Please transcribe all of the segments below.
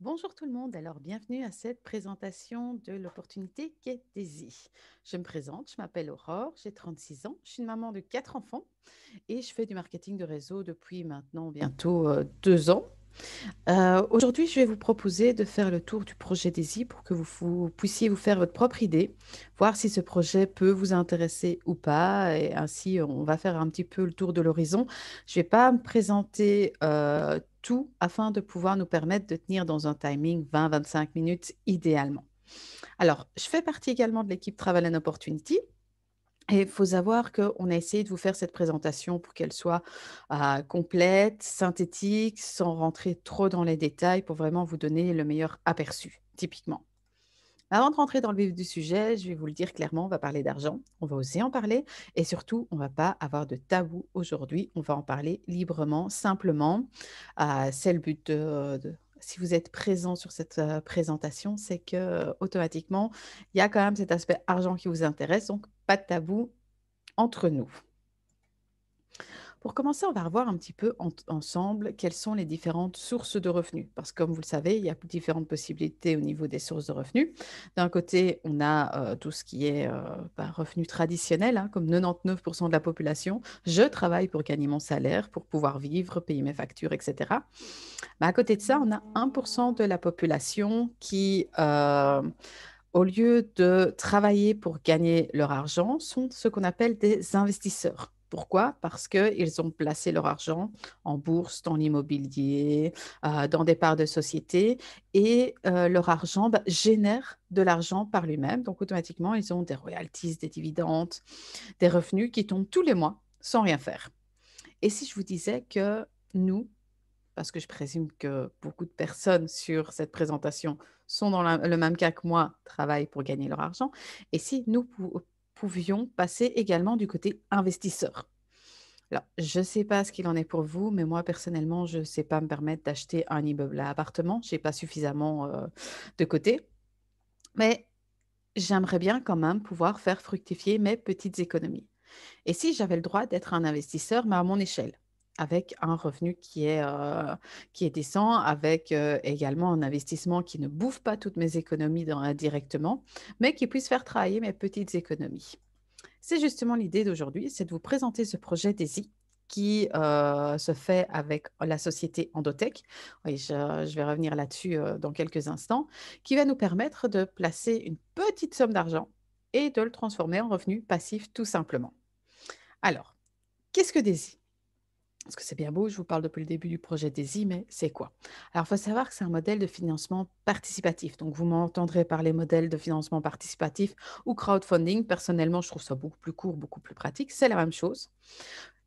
Bonjour tout le monde, alors bienvenue à cette présentation de l'opportunité qu'est Daisy. Je me présente, je m'appelle Aurore, j'ai 36 ans, je suis une maman de quatre enfants et je fais du marketing de réseau depuis maintenant bientôt 2 euh, deux ans. Euh, aujourd'hui, je vais vous proposer de faire le tour du projet Daisy pour que vous, puissiez vous faire votre propre idée, voir si ce projet peut vous intéresser ou pas. Et ainsi, on va faire un petit peu le tour de l'horizon. Je vais pas me présenter euh, tout afin de pouvoir nous permettre de tenir dans un timing 20-25 minutes idéalement. Alors, je fais partie également de l'équipe Travel and Opportunity. Et il faut savoir qu'on a essayé de vous faire cette présentation pour qu'elle soit euh, complète, synthétique, sans rentrer trop dans les détails, pour vraiment vous donner le meilleur aperçu, typiquement avant de rentrer dans le vif du sujet, je vais vous le dire clairement, on va parler d'argent, on va oser en parler et surtout, on ne va pas avoir de tabou aujourd'hui, on va en parler librement, simplement. Ah, c'est le but de, si vous êtes présent sur cette euh, présentation, c'est que automatiquement, il y a quand même cet aspect argent qui vous intéresse. Donc, pas de tabou entre nous. Pour commencer, on va revoir un petit peu ensemble quelles sont les différentes sources de revenus. Parce que comme vous le savez, il y a différentes possibilités au niveau des sources de revenus. D'un côté, on a euh, tout ce qui est euh, bah, revenu traditionnel, hein, comme 99% de la population. Je travaille pour gagner mon salaire, pour pouvoir vivre, payer mes factures, etc. à côté de ça, on a 1% de la population qui... Euh, au lieu de travailler pour gagner leur argent, sont ce qu'on appelle des investisseurs. Pourquoi Parce qu'ils ont placé leur argent en bourse, dans l'immobilier, euh, dans des parts de société, et euh, leur argent bah, génère de l'argent par lui-même. Donc automatiquement, ils ont des royalties, des dividendes, des revenus qui tombent tous les mois sans rien faire. Et si je vous disais que nous, parce que je présume que beaucoup de personnes sur cette présentation sont dans le même cas que moi, travaillent pour gagner leur argent, et si nous pouvions passer également du côté investisseur. Alors, je ne sais pas ce qu'il en est pour vous, mais moi, personnellement, je ne sais pas me permettre d'acheter un immeuble à appartement. Je n'ai pas suffisamment euh, de côté. Mais j'aimerais bien quand même pouvoir faire fructifier mes petites économies. Et si j'avais le droit d'être un investisseur, mais à mon échelle avec un revenu qui est, euh, qui est décent, avec euh, également un investissement qui ne bouffe pas toutes mes économies dans, euh, directement, mais qui puisse faire travailler mes petites économies. C'est justement l'idée d'aujourd'hui, c'est de vous présenter ce projet DESI qui se fait avec la société Endotech. Oui, je, je vais revenir là-dessus dans quelques instants, qui va nous permettre de placer une petite somme d'argent et de le transformer en revenu passif tout simplement. Alors, qu'est-ce que DESI e parce que c'est bien beau, je vous parle depuis le début du projet DESI, mais c'est quoi Alors, il faut savoir que c'est un modèle de financement participatif. Donc, vous m'entendrez parler modèle de financement participatif ou crowdfunding. Personnellement, je trouve ça beaucoup plus court, beaucoup plus pratique. C'est la même chose.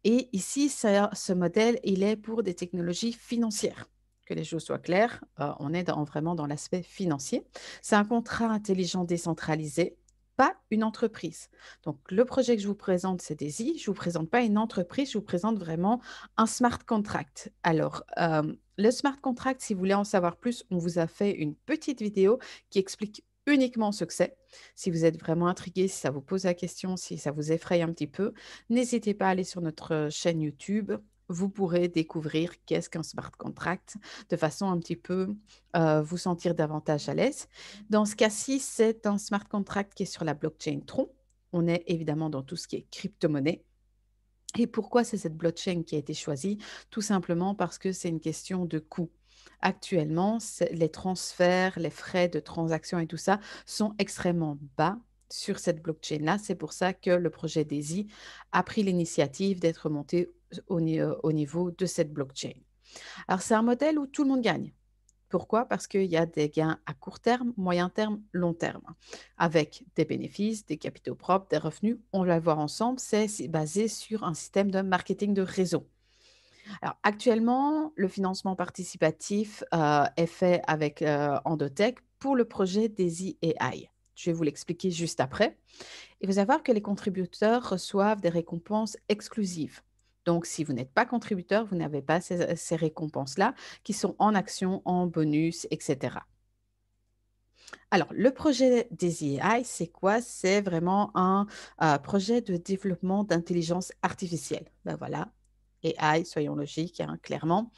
Et ici, ce modèle, il est pour des technologies financières. Que les choses soient claires, euh, on est vraiment dans l'aspect financier. C'est un contrat intelligent décentralisé pas une entreprise. Donc, le projet que je vous présente, c'est Daisy. Je ne vous présente pas une entreprise, je vous présente vraiment un smart contract. Alors, euh, le smart contract, si vous voulez en savoir plus, on vous a fait une petite vidéo qui explique uniquement ce que c'est. Si vous êtes vraiment intrigué, si ça vous pose la question, si ça vous effraie un petit peu, n'hésitez pas à aller sur notre euh, chaîne YouTube vous pourrez découvrir qu'est-ce qu'un smart contract de façon un petit peu euh, vous sentir davantage à l'aise. Dans ce cas-ci, c'est un smart contract qui est sur la blockchain Tron. On est évidemment dans tout ce qui est crypto-monnaie. Et pourquoi c'est cette blockchain qui a été choisie Tout simplement parce que c'est une question de coût. Actuellement, les transferts, les frais de transaction et tout ça sont extrêmement bas sur cette blockchain-là. C'est pour ça que le projet DAISY a pris l'initiative d'être monté euh, au, niveau de cette blockchain. Alors c'est un modèle où tout le monde gagne. Pourquoi Parce qu'il y a des gains à court terme, moyen terme, long terme, avec des bénéfices, des capitaux propres, des revenus. On va le voir ensemble, c'est basé sur un système de marketing de réseau. Alors, actuellement, le financement participatif euh, est fait avec euh, Endotech pour le projet DAISY AI. Je vais vous l'expliquer juste après. Et vous allez voir que les contributeurs reçoivent des récompenses exclusives. Donc, si vous n'êtes pas contributeur, vous n'avez pas ces, euh, récompenses-là qui sont en action, en bonus, etc. Alors, le projet des c'est quoi C'est vraiment un euh, projet de développement d'intelligence artificielle. Ben voilà, AI, soyons logiques, hein, clairement.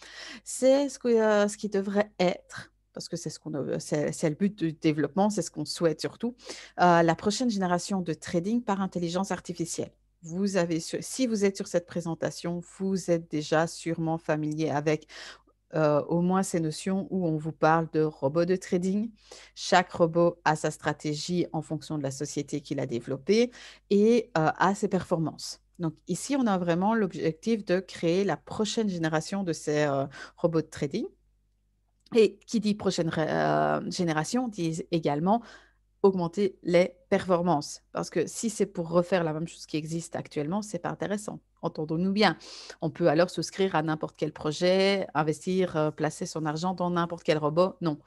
C'est euh, ce, qui devrait être parce que c'est ce qu'on c'est le but du développement, c'est ce qu'on souhaite surtout, la prochaine génération de trading par intelligence artificielle avez, si vous êtes sur cette présentation, vous êtes déjà sûrement familier avec au moins ces notions où on vous parle de robots de trading. Chaque robot a sa stratégie en fonction de la société qu'il a développée et a ses performances. Donc ici, on a vraiment l'objectif de créer la prochaine génération de ces robots de trading. Et qui dit prochaine génération dit également augmenter les performances. Parce que si c'est pour refaire la même chose qui existe actuellement, c'est pas intéressant. Entendons-nous bien. On peut alors souscrire à n'importe quel projet, investir, euh, placer son argent dans n'importe quel robot. Non.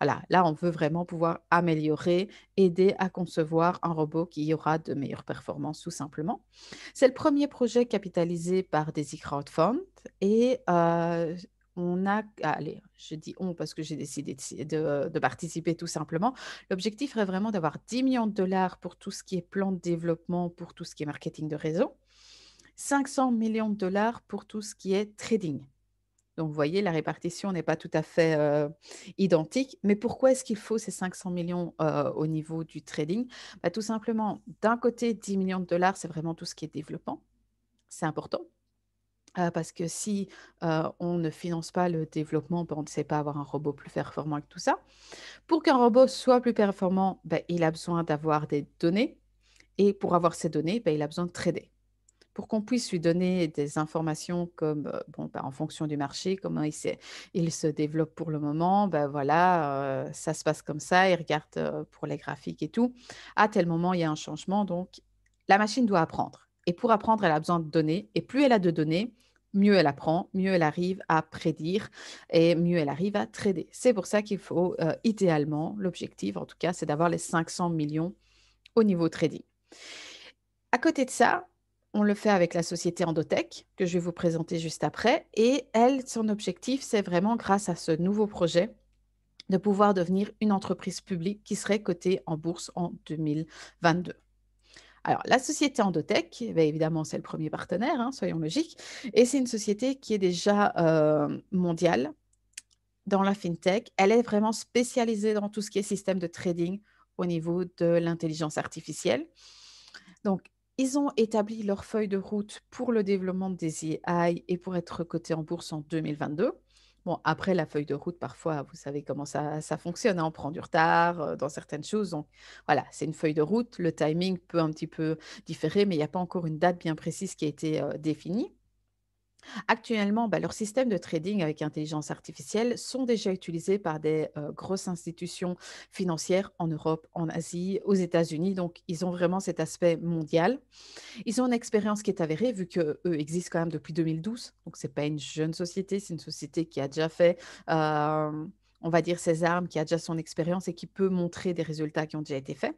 Voilà, là, on veut vraiment pouvoir améliorer, aider à concevoir un robot qui aura de meilleures performances, tout simplement. C'est le premier projet capitalisé par Desi Crowdfund et euh, on a, ah, allez, je dis on parce que j'ai décidé de, participer tout simplement. L'objectif serait vraiment d'avoir 10 millions de dollars pour tout ce qui est plan de développement, pour tout ce qui est marketing de réseau, 500 millions de dollars pour tout ce qui est trading. Donc, vous voyez, la répartition n'est pas tout à fait euh, identique. Mais pourquoi est-ce qu'il faut ces 500 millions euh, au niveau du trading bah, Tout simplement, d'un côté, 10 millions de dollars, c'est vraiment tout ce qui est développement. C'est important ah, parce que si on ne finance pas le développement, ben, on ne sait pas avoir un robot plus performant que tout ça. Pour qu'un robot soit plus performant, ben, il a besoin d'avoir des données. Et pour avoir ces données, ben, il a besoin de trader. Pour qu'on puisse lui donner des informations comme, en fonction du marché, comment il, se développe pour le moment, ben voilà, ça se passe comme ça, il regarde pour les graphiques et tout. À tel moment, il y a un changement, donc la machine doit apprendre. Et pour apprendre, elle a besoin de données. Et plus elle a de données, mieux elle apprend, mieux elle arrive à prédire et mieux elle arrive à trader. C'est pour ça qu'il faut euh, idéalement, l'objectif en tout cas, c'est d'avoir les 500 millions au niveau trading. À côté de ça, on le fait avec la société Endotech, que je vais vous présenter juste après. Et elle, son objectif, c'est vraiment grâce à ce nouveau projet de pouvoir devenir une entreprise publique qui serait cotée en bourse en 2022. Alors, la société Endotech, bah, évidemment, c'est le premier partenaire, hein, soyons logiques, et c'est une société qui est déjà euh, mondiale dans la fintech. Elle est vraiment spécialisée dans tout ce qui est système de trading au niveau de l'intelligence artificielle. Donc, ils ont établi leur feuille de route pour le développement des AI et pour être cotés en bourse en 2022. Bon, après la feuille de route, parfois, vous savez comment ça, ça fonctionne. Hein, on prend du retard dans certaines choses. Donc, voilà, c'est une feuille de route. Le timing peut un petit peu différer, mais il n'y a pas encore une date bien précise qui a été définie. Actuellement, bah, leurs systèmes de trading avec intelligence artificielle sont déjà utilisés par des grosses institutions financières en Europe, en Asie, aux États-Unis. Donc, ils ont vraiment cet aspect mondial. Ils ont une expérience qui est avérée, vu qu'eux existent quand même depuis 2012. Donc, ce n'est pas une jeune société, c'est une société qui a déjà fait... on va dire ses armes, qui a déjà son expérience et qui peut montrer des résultats qui ont déjà été faits.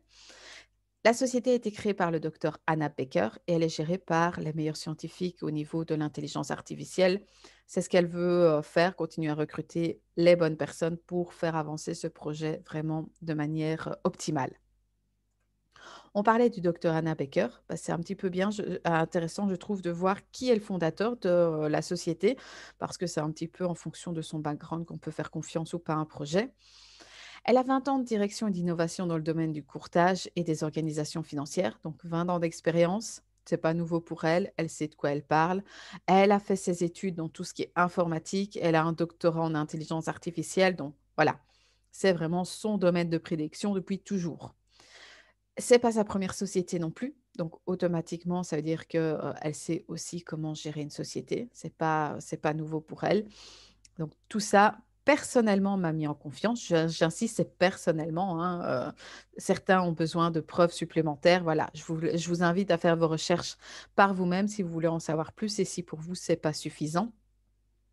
La société a été créée par le docteur Anna Becker et elle est gérée par les meilleurs scientifiques au niveau de l'intelligence artificielle. C'est ce qu'elle veut euh, faire, continuer à recruter les bonnes personnes pour faire avancer ce projet vraiment de manière euh, optimale. On parlait du docteur Anna Becker. Bah, c'est un petit peu bien euh, intéressant, je trouve, de voir qui est le fondateur de la société, parce que c'est un petit peu en fonction de son background qu'on peut faire confiance ou pas à un projet. Elle a 20 ans de direction et d'innovation dans le domaine du courtage et des organisations financières, donc 20 ans d'expérience. C'est pas nouveau pour elle, elle sait de quoi elle parle. Elle a fait ses études dans tout ce qui est informatique, elle a un doctorat en intelligence artificielle, donc voilà, c'est vraiment son domaine de prédiction depuis toujours. C'est pas sa première société non plus, donc automatiquement ça veut dire que euh, elle sait aussi comment gérer une société. C'est pas c'est pas nouveau pour elle. Donc tout ça personnellement m'a mis en confiance. J'insiste, c'est personnellement. Hein, euh, certains ont besoin de preuves supplémentaires. Voilà, je vous, invite à faire vos recherches par vous-même si vous voulez en savoir plus et si pour vous, c'est pas suffisant.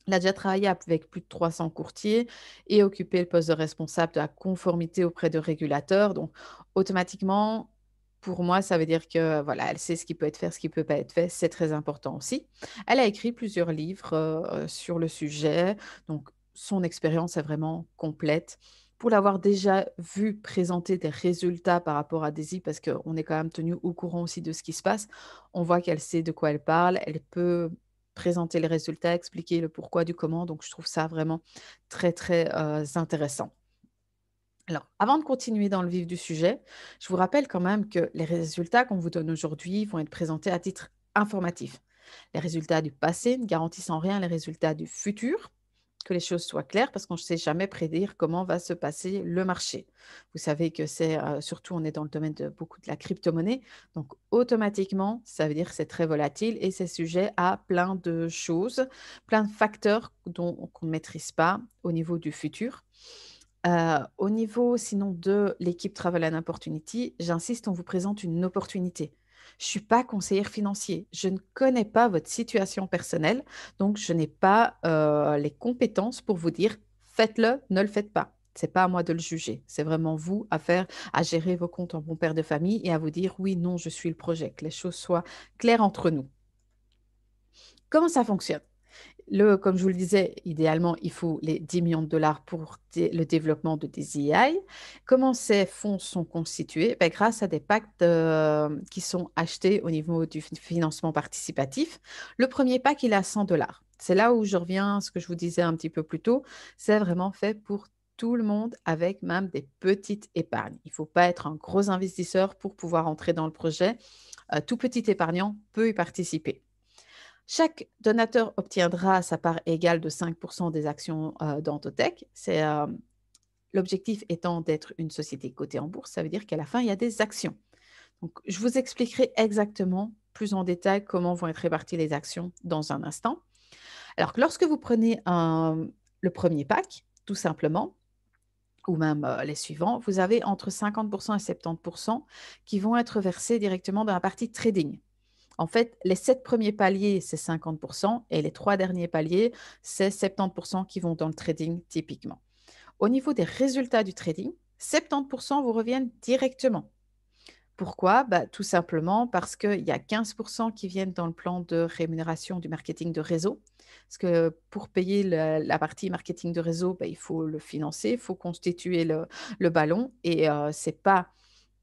Elle a déjà travaillé avec plus de 300 courtiers et occupé le poste de responsable de la conformité auprès de régulateurs. Donc, automatiquement, pour moi, ça veut dire que voilà, elle sait ce qui peut être fait, ce qui ne peut pas être fait. C'est très important aussi. Elle a écrit plusieurs livres euh, sur le sujet, donc son expérience est vraiment complète. Pour l'avoir déjà vue présenter des résultats par rapport à Daisy, parce qu'on est quand même tenu au courant aussi de ce qui se passe, on voit qu'elle sait de quoi elle parle, elle peut présenter les résultats, expliquer le pourquoi du comment. Donc, je trouve ça vraiment très, très euh, intéressant. Alors, avant de continuer dans le vif du sujet, je vous rappelle quand même que les résultats qu'on vous donne aujourd'hui vont être présentés à titre informatif. Les résultats du passé ne garantissent en rien les résultats du futur que les choses soient claires parce qu'on ne sait jamais prédire comment va se passer le marché. Vous savez que c'est euh, surtout on est dans le domaine de beaucoup de la crypto-monnaie, donc automatiquement ça veut dire que c'est très volatile et c'est sujet à plein de choses, plein de facteurs dont qu'on ne maîtrise pas au niveau du futur. Euh, au niveau sinon de l'équipe Travel and Opportunity, j'insiste, on vous présente une opportunité. Je ne suis pas conseillère financier. Je ne connais pas votre situation personnelle. Donc, je n'ai pas euh, les compétences pour vous dire faites-le, ne le faites pas. C'est pas à moi de le juger. C'est vraiment vous à faire, à gérer vos comptes en bon père de famille et à vous dire oui, non, je suis le projet. Que les choses soient claires entre nous. Comment ça fonctionne comme je vous le disais, idéalement, il faut les 10 millions de dollars pour le développement de des EI. Comment ces fonds sont constitués ben, Grâce à des pactes euh, qui sont achetés au niveau du financement participatif. Le premier pack, il a 100 dollars. C'est là où je reviens à ce que je vous disais un petit peu plus tôt. C'est vraiment fait pour tout le monde avec même des petites épargnes. Il ne faut pas être un gros investisseur pour pouvoir entrer dans le projet. Euh, tout petit épargnant peut y participer. Chaque donateur obtiendra sa part égale de 5% des actions euh, d'Antotech. C'est euh, l'objectif étant d'être une société cotée en bourse. Ça veut dire qu'à la fin, il y a des actions. Donc, je vous expliquerai exactement plus en détail comment vont être réparties les actions dans un instant. Alors que lorsque vous prenez le premier pack, tout simplement, ou même euh, les suivants, vous avez entre 50% et 70% qui vont être versés directement dans la partie trading. En fait, les sept premiers paliers, c'est 50%, et les trois derniers paliers, c'est 70% qui vont dans le trading typiquement. Au niveau des résultats du trading, 70% vous reviennent directement. Pourquoi bah, Tout simplement parce qu'il y a 15% qui viennent dans le plan de rémunération du marketing de réseau. Parce que pour payer la, partie marketing de réseau, bah, il faut le financer, il faut constituer le, ballon. Et euh, c'est pas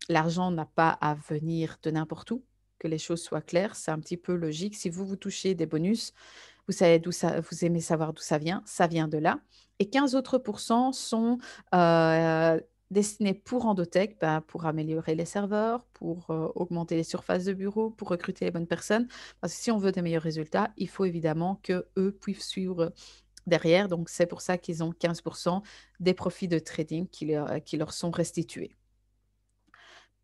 l'argent n'a pas à venir de n'importe où que les choses soient claires. C'est un petit peu logique. Si vous vous touchez des bonus, vous savez d'où ça, vous aimez savoir d'où ça vient. Ça vient de là. Et 15 autres pourcents sont euh, destinés pour Endotech, bah, pour améliorer les serveurs, pour euh, augmenter les surfaces de bureau, pour recruter les bonnes personnes. Parce que si on veut des meilleurs résultats, il faut évidemment que eux puissent suivre derrière. Donc, c'est pour ça qu'ils ont 15% des profits de trading qui leur sont restitués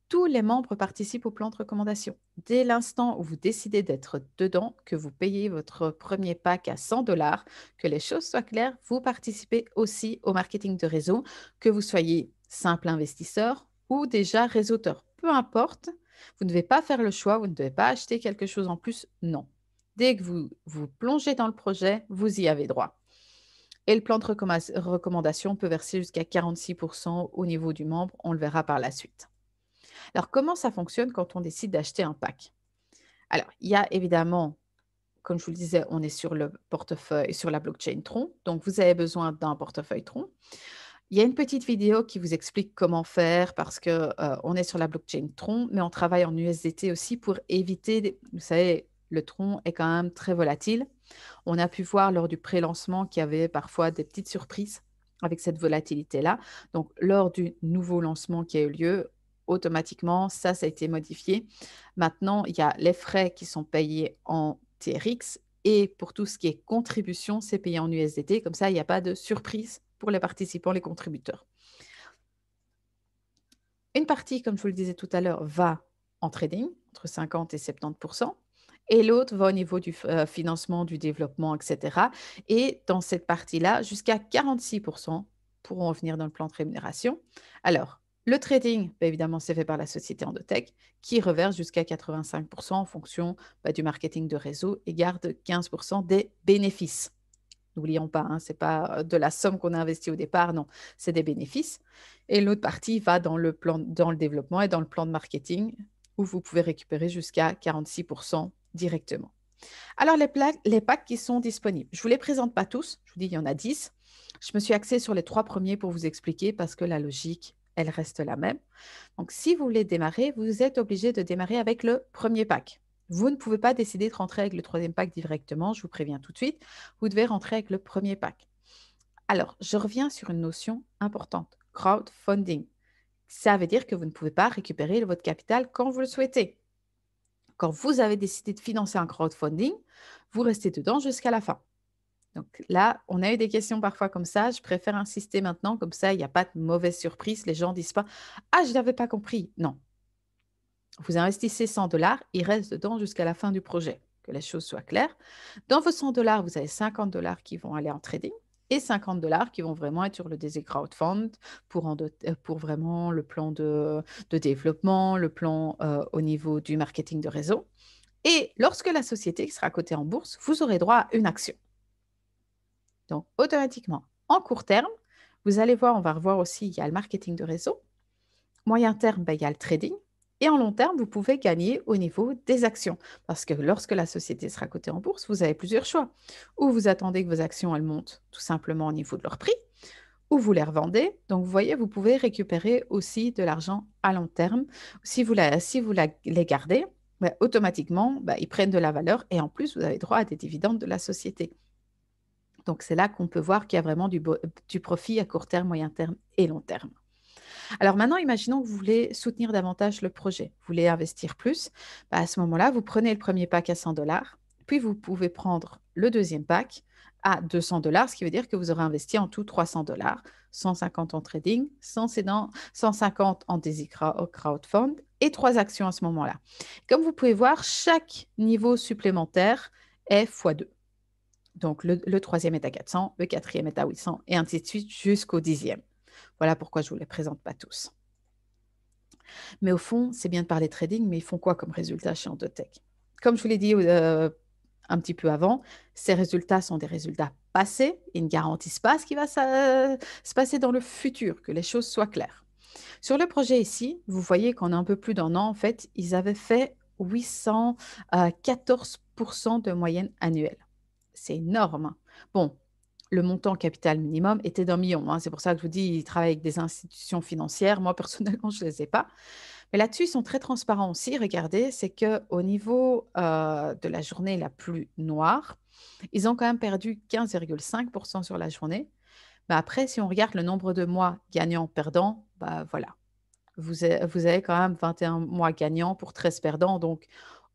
tous les membres participent au plan de recommandation. Dès l'instant où vous décidez d'être dedans, que vous payez votre premier pack à 100 dollars, que les choses soient claires, vous participez aussi au marketing de réseau, que vous soyez simple investisseur ou déjà réseauteur. Peu importe, vous ne devez pas faire le choix, vous ne devez pas acheter quelque chose en plus, non. Dès que vous vous plongez dans le projet, vous y avez droit. Et le plan de recommandation peut verser jusqu'à 46% au niveau du membre, on le verra par la suite. Alors, comment ça fonctionne quand on décide d'acheter un pack Alors, il y a évidemment, comme je vous le disais, on est sur le portefeuille, sur la blockchain Tron. Donc, vous avez besoin d'un portefeuille Tron. Il y a une petite vidéo qui vous explique comment faire parce qu'on euh, est sur la blockchain Tron, mais on travaille en USDT aussi pour éviter, vous savez, le Tron est quand même très volatile. On a pu voir lors du pré-lancement qu'il y avait parfois des petites surprises avec cette volatilité-là. Donc, lors du nouveau lancement qui a eu lieu, automatiquement. Ça, ça a été modifié. Maintenant, il y a les frais qui sont payés en TRX et pour tout ce qui est contribution, c'est payé en USDT. Comme ça, il n'y a pas de surprise pour les participants, les contributeurs. Une partie, comme je vous le disais tout à l'heure, va en trading, entre 50 et 70 et l'autre va au niveau du euh, financement, du développement, etc. Et dans cette partie-là, jusqu'à 46 pourront revenir dans le plan de rémunération. Alors, le trading, bah, évidemment, c'est fait par la société Endotech qui reverse jusqu'à 85% en fonction bah, du marketing de réseau et garde 15% des bénéfices. N'oublions pas, hein, ce n'est pas euh, de la somme qu'on a investie au départ, non, c'est des bénéfices. Et l'autre partie va dans le, plan, dans le développement et dans le plan de marketing où vous pouvez récupérer jusqu'à 46% directement. Alors, les, les, packs qui sont disponibles, je ne vous les présente pas tous, je vous dis, il y en a 10. Je me suis axée sur les trois premiers pour vous expliquer parce que la logique, elle reste la même. Donc, si vous voulez démarrer, vous êtes obligé de démarrer avec le premier pack. Vous ne pouvez pas décider de rentrer avec le troisième pack directement, je vous préviens tout de suite. Vous devez rentrer avec le premier pack. Alors, je reviens sur une notion importante, crowdfunding. Ça veut dire que vous ne pouvez pas récupérer votre capital quand vous le souhaitez. Quand vous avez décidé de financer un crowdfunding, vous restez dedans jusqu'à la fin. Donc là, on a eu des questions parfois comme ça. Je préfère insister maintenant, comme ça, il n'y a pas de mauvaise surprise. Les gens ne disent pas Ah, je n'avais pas compris. Non. Vous investissez 100 dollars, il reste dedans jusqu'à la fin du projet, que les choses soient claires. Dans vos 100 dollars, vous avez 50 dollars qui vont aller en trading et 50 dollars qui vont vraiment être sur le Desi crowdfund pour, euh, pour vraiment le plan de, développement, le plan euh, au niveau du marketing de réseau. Et lorsque la société sera cotée en bourse, vous aurez droit à une action. Donc, automatiquement, en court terme, vous allez voir, on va revoir aussi, il y a le marketing de réseau. Moyen terme, ben, il y a le trading. Et en long terme, vous pouvez gagner au niveau des actions. Parce que lorsque la société sera cotée en bourse, vous avez plusieurs choix. Ou vous attendez que vos actions, elles montent tout simplement au niveau de leur prix, ou vous les revendez. Donc, vous voyez, vous pouvez récupérer aussi de l'argent à long terme. Si vous, si vous les gardez, ben, automatiquement, ben, ils prennent de la valeur et en plus, vous avez droit à des dividendes de la société. Donc c'est là qu'on peut voir qu'il y a vraiment du, profit à court terme, moyen terme et long terme. Alors maintenant, imaginons que vous voulez soutenir davantage le projet, vous voulez investir plus. Bah, à ce moment-là, vous prenez le premier pack à 100 dollars, puis vous pouvez prendre le deuxième pack à 200 dollars, ce qui veut dire que vous aurez investi en tout 300 dollars, 150 en trading, 150 en Daisy Crowdfund et trois actions à ce moment-là. Comme vous pouvez voir, chaque niveau supplémentaire est x deux. Donc, le, troisième est à 400, le quatrième est à 800, et ainsi de suite jusqu'au dixième. Voilà pourquoi je ne vous les présente pas tous. Mais au fond, c'est bien de parler trading, mais ils font quoi comme résultat chez Antotech Comme je vous l'ai dit euh, un petit peu avant, ces résultats sont des résultats passés. Ils ne garantissent pas ce qui va se passer dans le futur, que les choses soient claires. Sur le projet ici, vous voyez qu'en un peu plus d'un an, en fait, ils avaient fait 814% euh, de moyenne annuelle c'est énorme. Bon, le montant capital minimum était d'un million. Hein. C'est pour ça que je vous dis, ils travaillent avec des institutions financières. Moi, personnellement, je ne les ai pas. Mais là-dessus, ils sont très transparents aussi. Regardez, c'est que au niveau euh, de la journée la plus noire, ils ont quand même perdu 15,5% sur la journée. Mais après, si on regarde le nombre de mois gagnants-perdants, bah voilà. Vous, vous avez quand même 21 mois gagnants pour 13 perdants. Donc,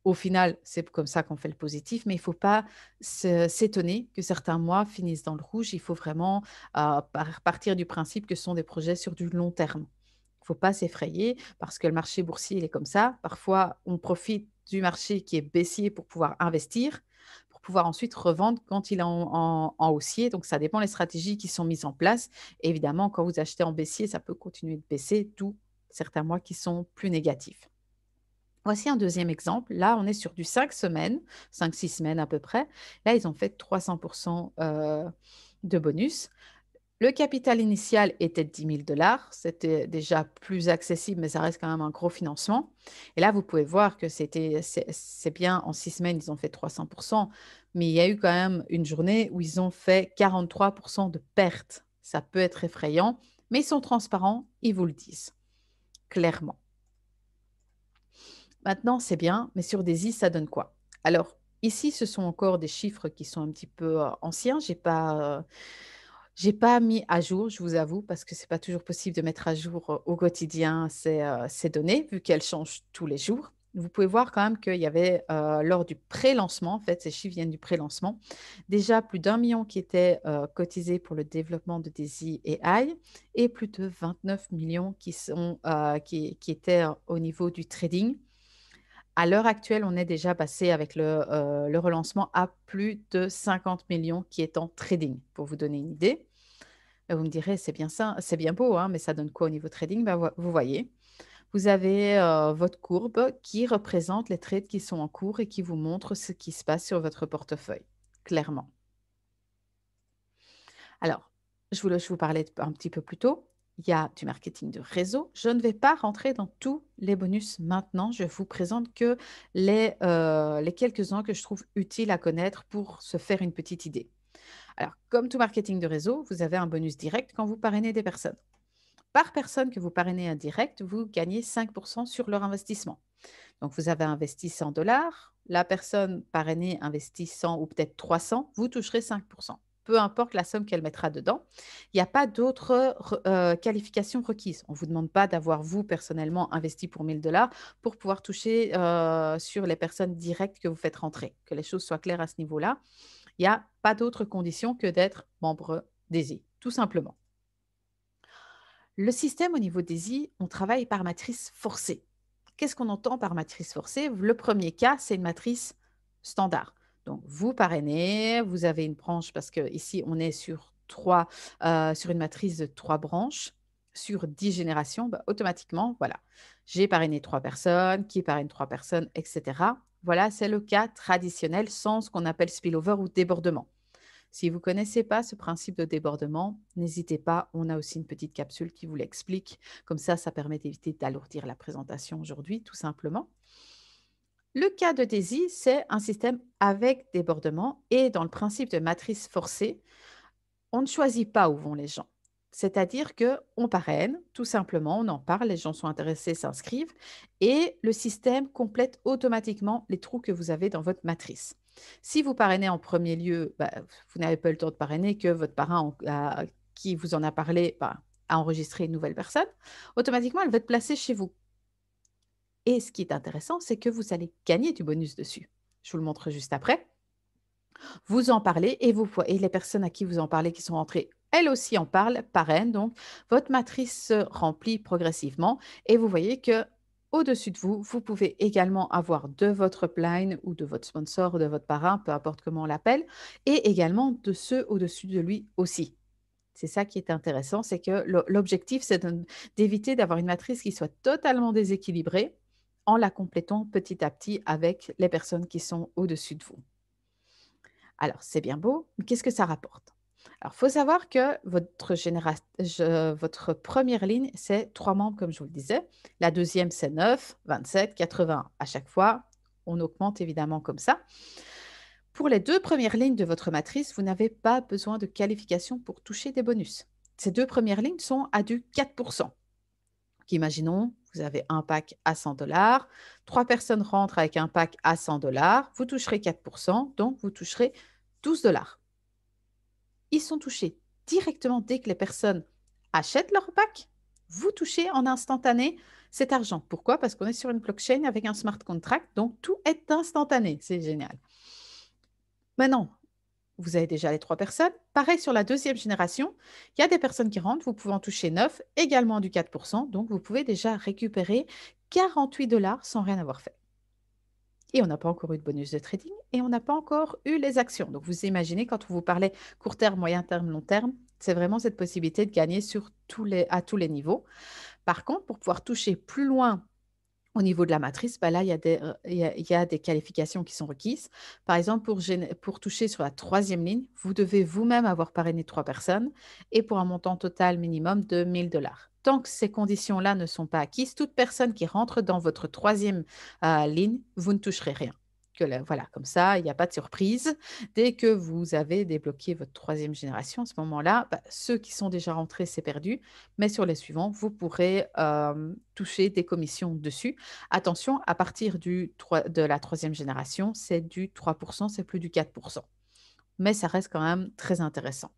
au final, c'est comme ça qu'on fait le positif, mais il ne faut pas s'étonner que certains mois finissent dans le rouge. Il faut vraiment euh, partir du principe que ce sont des projets sur du long terme. Il ne faut pas s'effrayer parce que le marché boursier, il est comme ça. Parfois, on profite du marché qui est baissier pour pouvoir investir, pour pouvoir ensuite revendre quand il est en, haussier. Donc, ça dépend des stratégies qui sont mises en place. évidemment, quand vous achetez en baissier, ça peut continuer de baisser, d'où certains mois qui sont plus négatifs. Voici un deuxième exemple. Là, on est sur du 5 semaines, 5-6 semaines à peu près. Là, ils ont fait 300% euh, de bonus. Le capital initial était de 10 000 dollars. C'était déjà plus accessible, mais ça reste quand même un gros financement. Et là, vous pouvez voir que c'était, c'est bien, en six semaines, ils ont fait 300 mais il y a eu quand même une journée où ils ont fait 43 de pertes. Ça peut être effrayant, mais ils sont transparents, ils vous le disent clairement. Maintenant, c'est bien, mais sur des ça donne quoi Alors, ici, ce sont encore des chiffres qui sont un petit peu anciens. Je n'ai pas, pas mis à jour, je vous avoue, parce que ce n'est pas toujours possible de mettre à jour au quotidien ces, données, vu qu'elles changent tous les jours. Vous pouvez voir quand même qu'il y avait, lors du pré-lancement, en fait, ces chiffres viennent du pré-lancement, déjà plus d'un million qui étaient cotisés pour le développement de DESI et AI, et plus de 29 millions qui, sont, qui étaient au niveau du trading. À l'heure actuelle, on est déjà passé avec le, euh, relancement à plus de 50 millions qui est en trading, pour vous donner une idée. Euh, vous me direz, c'est bien ça, c'est bien beau, hein, mais ça donne quoi au niveau trading ben, Vous voyez, vous avez euh, votre courbe qui représente les trades qui sont en cours et qui vous montre ce qui se passe sur votre portefeuille, clairement. Alors, je vous, je vous parlais un petit peu plus tôt il y a du marketing de réseau. Je ne vais pas rentrer dans tous les bonus maintenant. Je vous présente que euh, les, quelques-uns que je trouve utiles à connaître pour se faire une petite idée. Alors, comme tout marketing de réseau, vous avez un bonus direct quand vous parrainez des personnes. Par personne que vous parrainez indirect, vous gagnez 5% sur leur investissement. Donc, vous avez investi 100 dollars, la personne parrainée investit 100 ou peut-être 300, vous toucherez 5% peu importe la somme qu'elle mettra dedans. Il n'y a pas d'autres euh, qualifications requises. On ne vous demande pas d'avoir, vous, personnellement, investi pour 1000 dollars pour pouvoir toucher euh, sur les personnes directes que vous faites rentrer. Que les choses soient claires à ce niveau-là. Il n'y a pas d'autres conditions que d'être membre d'ESI, tout simplement. Le système au niveau d'ESI, on travaille par matrice forcée. Qu'est-ce qu'on entend par matrice forcée Le premier cas, c'est une matrice standard donc, vous parrainez, vous avez une branche parce que ici on est sur euh, sur une matrice de trois branches sur dix générations, bah, automatiquement, voilà, j'ai parrainé trois personnes, qui parraine trois personnes, etc. Voilà, c'est le cas traditionnel sans ce qu'on appelle spillover ou débordement. Si vous ne connaissez pas ce principe de débordement, n'hésitez pas, on a aussi une petite capsule qui vous l'explique. Comme ça, ça permet d'éviter d'alourdir la présentation aujourd'hui, tout simplement. Le cas de Daisy, c'est un système avec débordement et dans le principe de matrice forcée, on ne choisit pas où vont les gens. C'est-à-dire que on parraine, tout simplement, on en parle, les gens sont intéressés, s'inscrivent, et le système complète automatiquement les trous que vous avez dans votre matrice. Si vous parrainez en premier lieu, bah, vous n'avez pas le temps de parrainer que votre parrain qui vous en a parlé bah, a enregistré une nouvelle personne, automatiquement, elle va être placée chez vous. Et ce qui est intéressant, c'est que vous allez gagner du bonus dessus. Je vous le montre juste après. Vous en parlez et, vous, les personnes à qui vous en parlez qui sont rentrées, elles aussi en parlent, parrainent. Donc, votre matrice se remplit progressivement et vous voyez que au-dessus de vous, vous pouvez également avoir de votre upline ou de votre sponsor, ou de votre parrain, peu importe comment on l'appelle, et également de ceux au-dessus de lui aussi. C'est ça qui est intéressant, c'est que l'objectif, c'est d'éviter d'avoir une matrice qui soit totalement déséquilibrée en la complétant petit à petit avec les personnes qui sont au-dessus de vous. Alors, c'est bien beau, mais qu'est-ce que ça rapporte Alors, il faut savoir que votre, votre première ligne, c'est trois membres, comme je vous le disais. La deuxième, c'est 9, 27, 80. À chaque fois, on augmente évidemment comme ça. Pour les deux premières lignes de votre matrice, vous n'avez pas besoin de qualification pour toucher des bonus. Ces deux premières lignes sont à du 4%. Donc, imaginons vous avez un pack à 100 dollars. Trois personnes rentrent avec un pack à 100 dollars. Vous toucherez 4%, donc vous toucherez 12 dollars. Ils sont touchés directement dès que les personnes achètent leur pack. Vous touchez en instantané cet argent. Pourquoi Parce qu'on est sur une blockchain avec un smart contract, donc tout est instantané. C'est génial. Maintenant, vous avez déjà les trois personnes. Pareil sur la deuxième génération, il y a des personnes qui rentrent, vous pouvez en toucher 9, également du 4%, donc vous pouvez déjà récupérer 48 dollars sans rien avoir fait. Et on n'a pas encore eu de bonus de trading et on n'a pas encore eu les actions. Donc vous imaginez quand on vous parlait court terme, moyen terme, long terme, c'est vraiment cette possibilité de gagner sur tous les, à tous les niveaux. Par contre, pour pouvoir toucher plus loin au niveau de la matrice, bah, là, il y, a des, qualifications qui sont requises. Par exemple, pour, toucher sur la troisième ligne, vous devez vous-même avoir parrainé trois personnes et pour un montant total minimum de 1000 dollars. Tant que ces conditions-là ne sont pas acquises, toute personne qui rentre dans votre troisième ligne, vous ne toucherez rien voilà, comme ça, il n'y a pas de surprise. Dès que vous avez débloqué votre troisième génération, à ce moment-là, bah, ceux qui sont déjà rentrés, c'est perdu. Mais sur les suivants, vous pourrez toucher des commissions dessus. Attention, à partir de la troisième génération, c'est du 3%, c'est plus du 4%. Mais ça reste quand même très intéressant.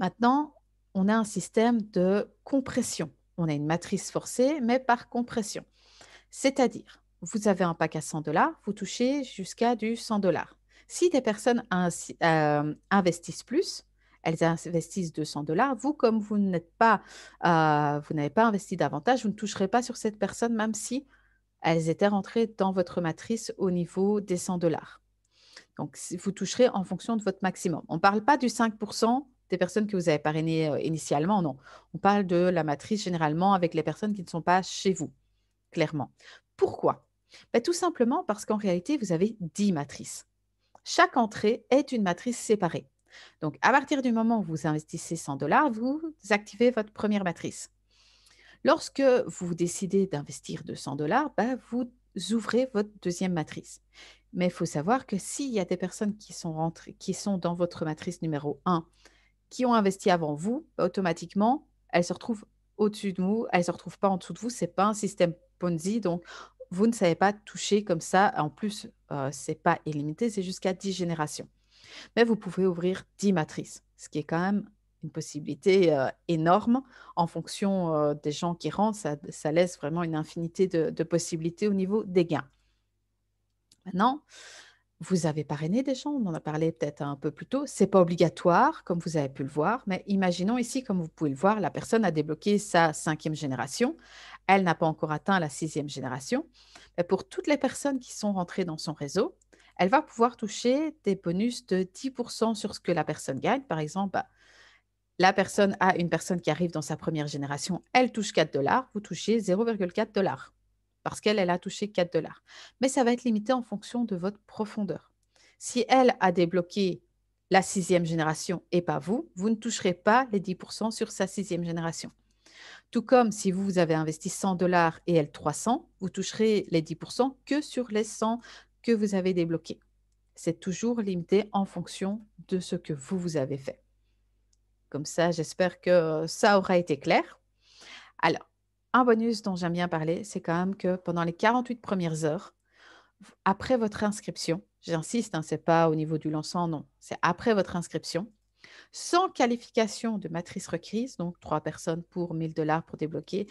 Maintenant, on a un système de compression. On a une matrice forcée, mais par compression. C'est-à-dire vous avez un pack à 100 dollars, vous touchez jusqu'à du 100 dollars. Si des personnes euh, investissent plus, elles investissent 200 dollars. Vous, comme vous n'êtes pas, euh, vous n'avez pas investi davantage, vous ne toucherez pas sur cette personne, même si elles étaient rentrées dans votre matrice au niveau des 100 dollars. Donc, vous toucherez en fonction de votre maximum. On ne parle pas du 5% des personnes que vous avez parrainées euh, initialement, non. On parle de la matrice généralement avec les personnes qui ne sont pas chez vous, clairement. Pourquoi ben, tout simplement parce qu'en réalité, vous avez 10 matrices. Chaque entrée est une matrice séparée. Donc, à partir du moment où vous investissez 100 dollars, vous activez votre première matrice. Lorsque vous décidez d'investir 200 dollars, ben, vous ouvrez votre deuxième matrice. Mais il faut savoir que s'il y a des personnes qui sont, rentrées, qui sont dans votre matrice numéro 1, qui ont investi avant vous, automatiquement, elles se retrouvent au-dessus de vous, elles ne se retrouvent pas en dessous de vous. Ce n'est pas un système Ponzi, donc vous ne savez pas toucher comme ça. En plus, euh, ce n'est pas illimité, c'est jusqu'à 10 générations. Mais vous pouvez ouvrir 10 matrices, ce qui est quand même une possibilité euh, énorme en fonction euh, des gens qui rentrent. Ça, laisse vraiment une infinité de, possibilités au niveau des gains. Maintenant, vous avez parrainé des gens, on en a parlé peut-être un peu plus tôt. C'est pas obligatoire, comme vous avez pu le voir, mais imaginons ici, comme vous pouvez le voir, la personne a débloqué sa cinquième génération, elle n'a pas encore atteint la sixième génération. Mais pour toutes les personnes qui sont rentrées dans son réseau, elle va pouvoir toucher des bonus de 10% sur ce que la personne gagne. Par exemple, bah, la personne a une personne qui arrive dans sa première génération, elle touche 4 dollars, vous touchez 0,4 dollars parce qu'elle, elle a touché 4 dollars. Mais ça va être limité en fonction de votre profondeur. Si elle a débloqué la sixième génération et pas vous, vous ne toucherez pas les 10% sur sa sixième génération. Tout comme si vous, avez investi 100 dollars et elle 300, vous toucherez les 10% que sur les 100 que vous avez débloqués. C'est toujours limité en fonction de ce que vous, vous avez fait. Comme ça, j'espère que ça aura été clair. Alors, un bonus dont j'aime bien parler, c'est quand même que pendant les 48 premières heures, après votre inscription, j'insiste, hein, ce n'est pas au niveau du lancement, non, c'est après votre inscription, sans qualification de matrice requise, donc trois personnes pour 1000 dollars pour débloquer,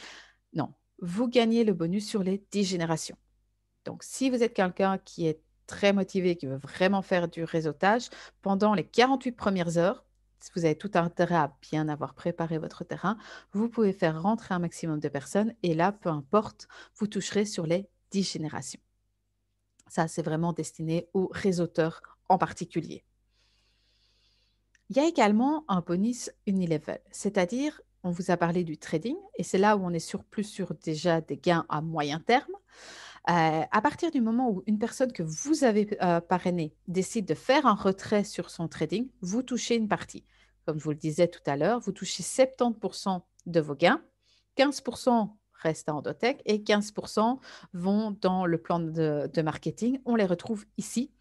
non, vous gagnez le bonus sur les 10 générations. Donc, si vous êtes quelqu'un qui est très motivé, qui veut vraiment faire du réseautage, pendant les 48 premières heures, si vous avez tout intérêt à bien avoir préparé votre terrain, vous pouvez faire rentrer un maximum de personnes et là, peu importe, vous toucherez sur les 10 générations. Ça, c'est vraiment destiné aux réseauteurs en particulier. Il y a également un bonus unilevel, c'est-à-dire on vous a parlé du trading et c'est là où on est sur plus sur déjà des gains à moyen terme. Euh, à partir du moment où une personne que vous avez euh, parrainée décide de faire un retrait sur son trading, vous touchez une partie. Comme je vous le disais tout à l'heure, vous touchez 70% de vos gains, 15% restent à Endotech et 15% vont dans le plan de, de, marketing. On les retrouve ici,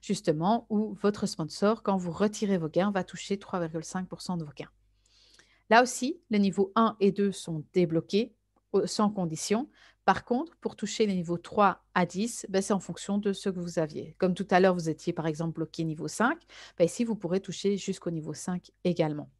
justement, où votre sponsor, quand vous retirez vos gains, va toucher 3,5% de vos gains. Là aussi, les niveaux 1 et 2 sont débloqués sans condition. Par contre, pour toucher les niveaux 3 à 10, ben, c'est en fonction de ce que vous aviez. Comme tout à l'heure, vous étiez par exemple bloqué niveau 5, ben, ici, vous pourrez toucher jusqu'au niveau 5 également.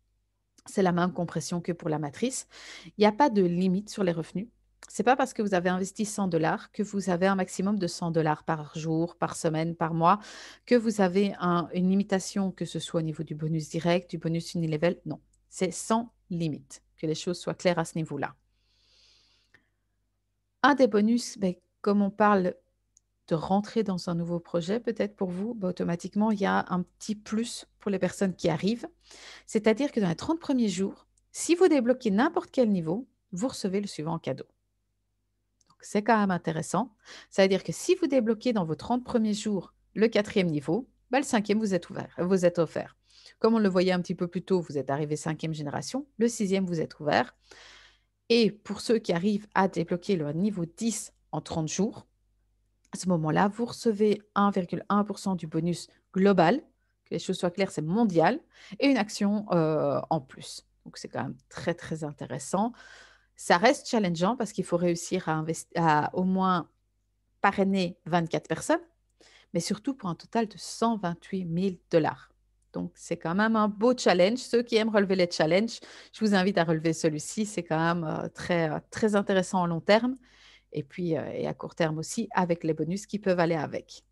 C'est la même compression que pour la matrice. Il n'y a pas de limite sur les revenus. Ce n'est pas parce que vous avez investi 100 dollars que vous avez un maximum de 100 dollars par jour, par semaine, par mois, que vous avez une limitation, que ce soit au niveau du bonus direct, du bonus unilevel. Non, c'est sans limite, que les choses soient claires à ce niveau-là. Un des bonus, ben, comme on parle de rentrer dans un nouveau projet, peut-être pour vous, ben, automatiquement, il y a un petit plus pour les personnes qui arrivent. C'est-à-dire que dans les 30 premiers jours, si vous débloquez n'importe quel niveau, vous recevez le suivant en cadeau. c'est quand même intéressant. cest à dire que si vous débloquez dans vos 30 premiers jours le quatrième niveau, ben, le cinquième vous êtes, ouvert, vous êtes offert. Comme on le voyait un petit peu plus tôt, vous êtes arrivé cinquième génération, le sixième vous êtes ouvert. Et pour ceux qui arrivent à débloquer le niveau 10 en 30 jours, à ce moment-là, vous recevez 1,1% du bonus global. Que les choses soient claires, c'est mondial. Et une action euh, en plus. Donc, c'est quand même très, très intéressant. Ça reste challengeant parce qu'il faut réussir à, à au moins parrainer 24 personnes, mais surtout pour un total de 128 000 dollars. Donc, c'est quand même un beau challenge. Ceux qui aiment relever les challenges, je vous invite à relever celui-ci. C'est quand même euh, très, euh, très intéressant à long terme et puis euh, à court terme aussi avec les bonus qui peuvent aller avec.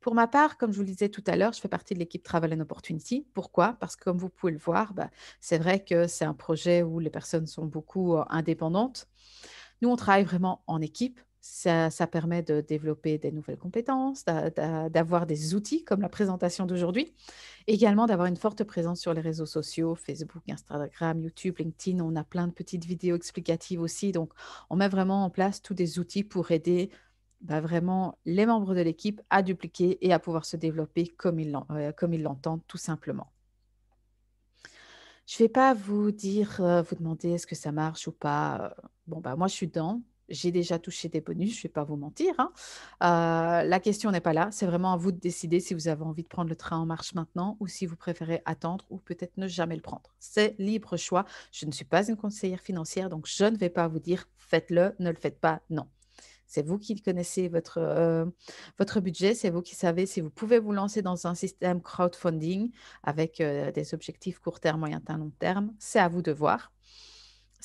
Pour ma part, comme je vous le disais tout à l'heure, je fais partie de l'équipe Travel and Opportunity. Pourquoi Parce que comme vous pouvez le voir, bah, c'est vrai que c'est un projet où les personnes sont beaucoup indépendantes. Nous, on travaille vraiment en équipe. Ça, permet de développer des nouvelles compétences, d'avoir des outils comme la présentation d'aujourd'hui, également d'avoir une forte présence sur les réseaux sociaux, Facebook, Instagram, YouTube, LinkedIn. On a plein de petites vidéos explicatives aussi. Donc, on met vraiment en place tous des outils pour aider bah, vraiment les membres de l'équipe à dupliquer et à pouvoir se développer comme ils euh, l'entendent tout simplement. Je ne vais pas vous dire, euh, vous demander est-ce que ça marche ou pas. Bon, bah, moi, je suis dedans, j'ai déjà touché des bonus, je ne vais pas vous mentir. Hein. Euh, la question n'est pas là. C'est vraiment à vous de décider si vous avez envie de prendre le train en marche maintenant ou si vous préférez attendre ou peut-être ne jamais le prendre. C'est libre choix. Je ne suis pas une conseillère financière, donc je ne vais pas vous dire faites-le, ne le faites pas, non. C'est vous qui connaissez votre, euh, votre budget, c'est vous qui savez si vous pouvez vous lancer dans un système crowdfunding avec euh, des objectifs court terme, moyen terme, long terme. C'est à vous de voir.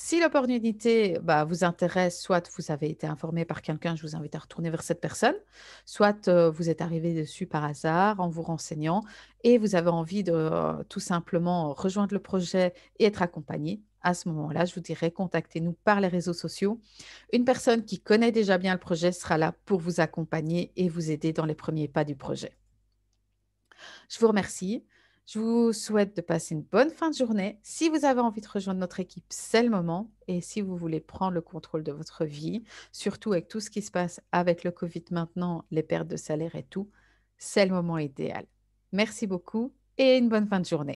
Si l'opportunité bah, vous intéresse, soit vous avez été informé par quelqu'un, je vous invite à retourner vers cette personne, soit vous êtes arrivé dessus par hasard en vous renseignant et vous avez envie de tout simplement rejoindre le projet et être accompagné. À ce moment-là, je vous dirais, contactez-nous par les réseaux sociaux. Une personne qui connaît déjà bien le projet sera là pour vous accompagner et vous aider dans les premiers pas du projet. Je vous remercie. Je vous souhaite de passer une bonne fin de journée. Si vous avez envie de rejoindre notre équipe, c'est le moment. Et si vous voulez prendre le contrôle de votre vie, surtout avec tout ce qui se passe avec le Covid maintenant, les pertes de salaire et tout, c'est le moment idéal. Merci beaucoup et une bonne fin de journée.